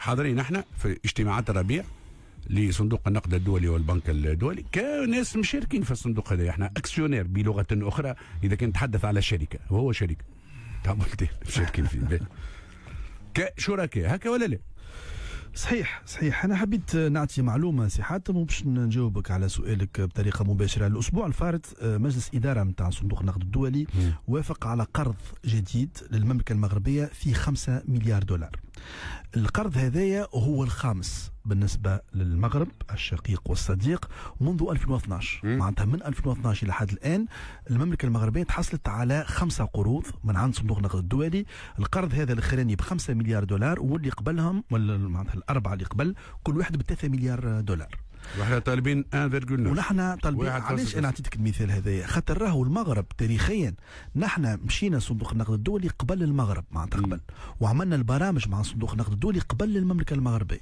حاضرين احنا في اجتماعات الربيع لصندوق النقد الدولي والبنك الدولي كناس مشاركين في الصندوق هذا احنا اكسيونير بلغه اخرى اذا كان نتحدث على شركه وهو شركه إيه؟ مشاركين فيه كشركاء هكا ولا لا؟ صحيح صحيح انا حبيت نعطي معلومه سي حاتم وباش نجاوبك على سؤالك بطريقه مباشره الاسبوع الفارط آه، مجلس اداره نتاع صندوق النقد الدولي وافق على قرض جديد للمملكه المغربيه في 5 مليار دولار القرض هذايا هو الخامس بالنسبة للمغرب الشقيق والصديق منذ 2012 معناتها من 2012 إلى حد الآن المملكة المغربية تحصلت على خمسة قروض من عند صندوق النقد الدولي القرض هذا الأخراني ب 5 مليار دولار واللي قبلهم معناتها الأربعة اللي قبل كل واحد ب 3 مليار دولار ونحن طالبين 1.9 ونحن طالبين علاش انا عطيتك المثال هذايا خاطر راهو المغرب تاريخيا نحن مشينا صندوق النقد الدولي قبل المغرب معناتها قبل وعملنا البرامج مع صندوق النقد الدولي قبل المملكه المغربيه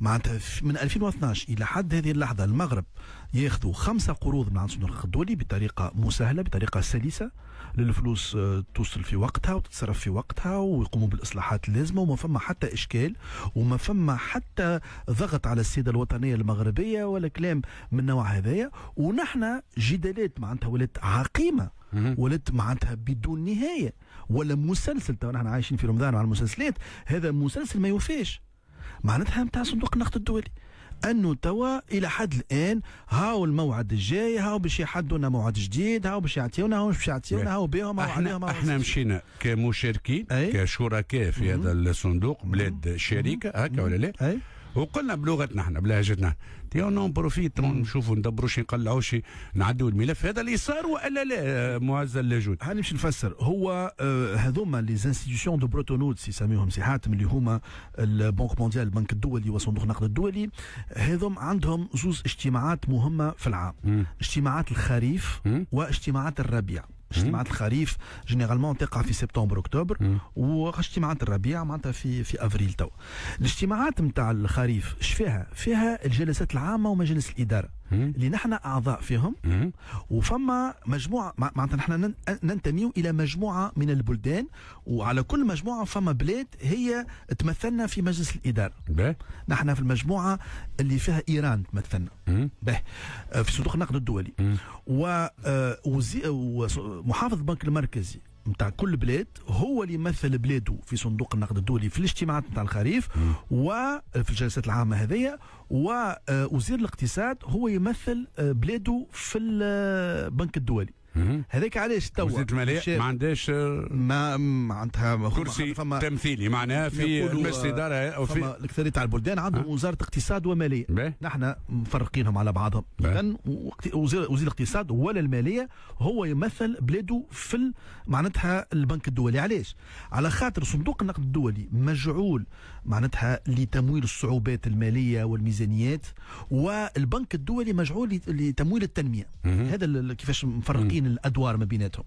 معناتها من 2012 الى حد هذه اللحظه المغرب ياخذوا خمسه قروض من عند صندوق النقد الدولي بطريقه مسهله بطريقه سلسه للفلوس آه، توصل في وقتها وتتصرف في وقتها ويقوموا بالاصلاحات اللازمه وما فما حتى اشكال وما فما حتى ضغط على السيده الوطنيه المغربيه شبابيه ولا كلام من النوع هذايا ونحن جدالات معناتها ولات عقيمه ولات معناتها بدون نهايه ولا مسلسل تو نحن عايشين في رمضان وعلى المسلسلات هذا مسلسل ما يوفاش معناتها نتاع صندوق النقد الدولي انه توا الى حد الان هاو الموعد الجاي هاو باش يحدونا موعد جديد هاو باش يعطيونا هاو باش يعطيونا هاو بهم احنا عليهم احنا مشينا كمشاركين كشركاء في هذا الصندوق بلاد شريكه هكا ولا لا وقلنا بلغتنا احنا بلهجتنا يا نون بروفيت نشوفوا ندبروا شي نقلعوا شي نعدوا الملف هذا اللي صار والا لا معز هاني هنمشي نفسر هو آه، هذوما لي زانستيتيوشن دو سي ساميهم سي حاتم اللي هما البنك مونديال البنك الدولي وصندوق النقد الدولي هذوم عندهم زوز اجتماعات مهمه في العام اجتماعات الخريف واجتماعات الربيع اجتماعات الخريف جينيرالمون تقع في سبتمبر اكتوبر واجتماعات الربيع معناتها في في افريل تو الاجتماعات نتاع الخريف فيها فيها الجلسات العامه ومجلس الاداره اللي نحن اعضاء فيهم وفما مجموعه معناتها نحن ننتمي الى مجموعه من البلدان وعلى كل مجموعه فما بلاد هي تمثلنا في مجلس الاداره نحن في المجموعه اللي فيها ايران تمثلنا به في صندوق النقد الدولي ومحافظ آه، البنك المركزي نتاع كل بلاد هو اللي يمثل بلاده في صندوق النقد الدولي في الاجتماعات نتاع الخريف وفي آه، الجلسات العامه هذيا ووزير آه، الاقتصاد هو يمثل آه، بلاده في البنك الدولي هذاك علاش توا وزيد المالية ما عندهاش ما معناتها كرسي فما تمثيلي معناها في مجلس إدارة آه، أو في الأكثرية تاع البلدان عندهم وزارة اقتصاد ومالية نحن مفرقينهم على بعضهم وزير وزير الاقتصاد ولا المالية هو يمثل بلاده في معناتها البنك الدولي علاش؟ على خاطر صندوق النقد الدولي مجعول معناتها لتمويل الصعوبات المالية والميزانيات والبنك الدولي مجعول لتمويل التنمية هذا كيفاش مفرقين الادوار ما بيناتهم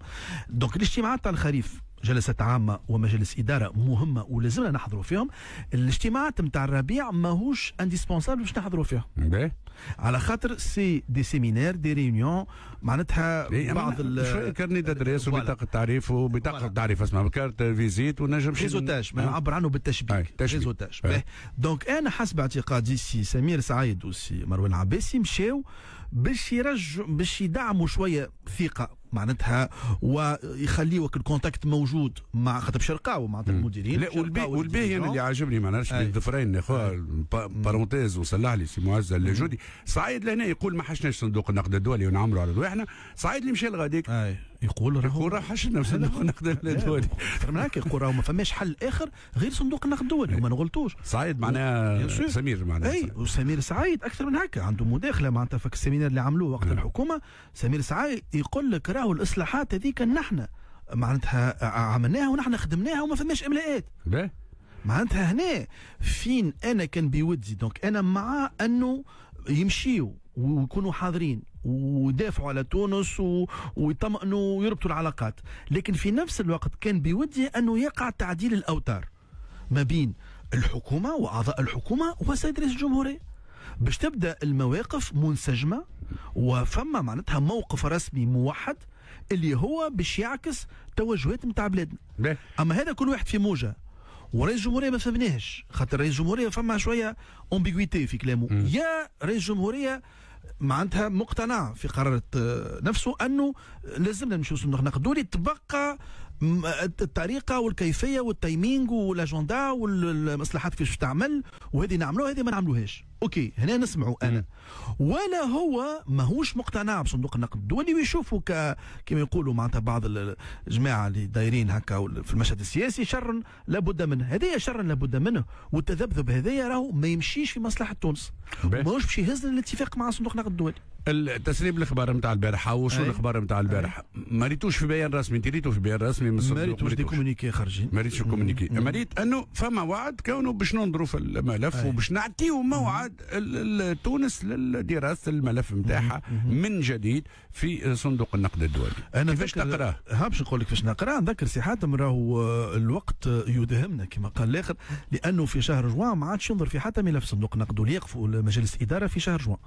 دونك الاجتماعات تاع الخريف جلسات عامه ومجالس اداره مهمه ولازمنا نحضروا فيهم الاجتماعات نتاع الربيع ماهوش انديسبونسابل باش نحضروا فيهم على خاطر سي دي سيمينار دي ريونيون معناتها إيه، بعض ال كارني دادريس وبطاقه تعريف وبطاقه تعريف اسمها كارت فيزيت ونجم ريزوتاج نعبر عنه بالتشبيك ريزوتاج دونك انا حسب اعتقادي سي سمير سعيد وسي مروان العباسي مشاو باش يرجعوا باش يدعموا شويه ثقه معناتها ويخليوك الكونتاكت موجود مع خاطر شرقاو ومع المديرين لا والباهي انا اللي عاجبني ما نعرفش الظفرين اخويا بارونتيز وصلح لي سي معز الجودي صعيد لهنا يقول ما حشناش صندوق النقد الدولي ونعملوا على رواحنا صعيد اللي مشى لغاديك يقول راهو الكره حشد نفس صندوق النقد الدولي هناك يقول راهو ما فماش حل اخر غير صندوق النقد الدولي وما نغلطوش سعيد معناها سمير معناها اي وسمير سعيد اكثر من هكا عنده مداخله معناتها في السيمينار اللي عملوه وقت نعم. الحكومه سمير سعيد يقول لك راهو الاصلاحات هذيك نحن معناتها عملناها ونحن خدمناها وما فماش املاءات باهي معناتها هنا فين انا كان بودي دونك انا مع انه يمشيوا ويكونوا حاضرين ودافعوا على تونس و... ويطمئنوا ويربطوا العلاقات لكن في نفس الوقت كان بودي أنه يقع تعديل الأوتار ما بين الحكومة وأعضاء الحكومة وسيد رئيس الجمهورية باش تبدا المواقف منسجمه وفما معناتها موقف رسمي موحد اللي هو باش يعكس توجهات نتاع بلادنا اما هذا كل واحد في موجه ورئيس الجمهوريه ما فهمناهش خاطر رئيس الجمهوريه فما شويه امبيغويتي في كلامه يا رئيس الجمهوريه معناتها مقتنع في قرار نفسه انه لازمنا نمشيو صندوق نقد دولي تبقى الطريقه والكيفيه والتايمينغ والاجندا والمصلحات كيفاش تعمل وهذه نعملوها هذه ما نعملوهاش اوكي هنا نسمعوا انا ولا هو ماهوش مقتنع بصندوق النقد الدولي ويشوفوا ك... كما يقولوا معناتها بعض الجماعه اللي دايرين هكا في المشهد السياسي شر لابد منه هذايا شر لابد منه والتذبذب هذايا راهو ما يمشيش في مصلحه تونس ماهوش باش يهز الاتفاق مع صندوق النقد الدولي التسريب الاخبار نتاع البارحه وشو الاخبار نتاع البارحه ما ريتوش في بيان رسمي انت ريتو في بيان رسمي من الصندوق ما ريتوش دي كومونيكي خارجين ما ريتش كومونيكي ما ريت انه فما وعد كونه باش ننظروا في الملف وباش نعطيو موعد عاد تونس لدراسه الملف نتاعها من جديد في صندوق النقد الدولي انا كيفاش نقراه؟ ها باش نقول لك باش نقراه نذكر سي حاتم راهو آه، الوقت يدهمنا كما قال الاخر لانه في شهر جوان ما عادش ينظر في حتى ملف صندوق النقد يقفوا مجلس الاداره في شهر جوان